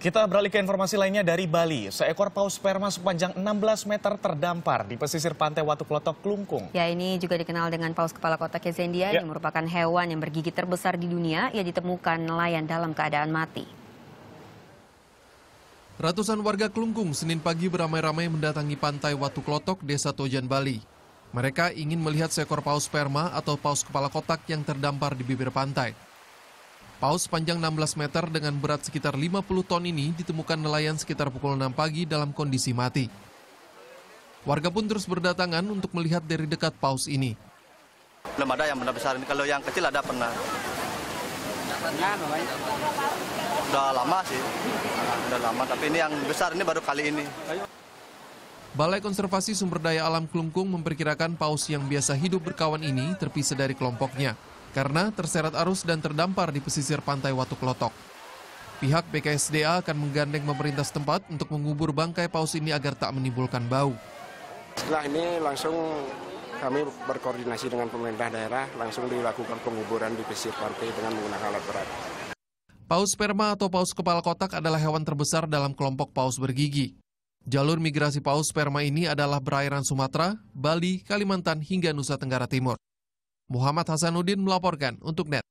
Kita beralih ke informasi lainnya dari Bali. Seekor paus sperma sepanjang 16 meter terdampar di pesisir pantai Watu Klotok, Klungkung. Ya, ini juga dikenal dengan paus kepala kotak Zendia ya. yang merupakan hewan yang bergigi terbesar di dunia. Ia ditemukan nelayan dalam keadaan mati. Ratusan warga Klungkung Senin pagi beramai-ramai mendatangi pantai Watu Klotok, Desa Tojan, Bali. Mereka ingin melihat seekor paus sperma atau paus kepala kotak yang terdampar di bibir pantai. Paus panjang 16 meter dengan berat sekitar 50 ton ini ditemukan nelayan sekitar pukul 6 pagi dalam kondisi mati. Warga pun terus berdatangan untuk melihat dari dekat paus ini. Belum ada yang benar besar ini, kalau yang kecil ada pernah. Sudah lama sih, sudah lama, tapi ini yang besar ini baru kali ini. Balai Konservasi Sumber Daya Alam Kelungkung memperkirakan paus yang biasa hidup berkawan ini terpisah dari kelompoknya karena terseret arus dan terdampar di pesisir pantai Watu Klotok. Pihak BKSDA akan menggandeng pemerintah setempat untuk mengubur bangkai paus ini agar tak menimbulkan bau. Setelah ini langsung kami berkoordinasi dengan pemerintah daerah, langsung dilakukan penguburan di pesisir pantai dengan menggunakan alat berat. Paus sperma atau paus kepala kotak adalah hewan terbesar dalam kelompok paus bergigi. Jalur migrasi paus sperma ini adalah perairan Sumatera, Bali, Kalimantan, hingga Nusa Tenggara Timur. Muhammad Hasanuddin melaporkan untuk NET.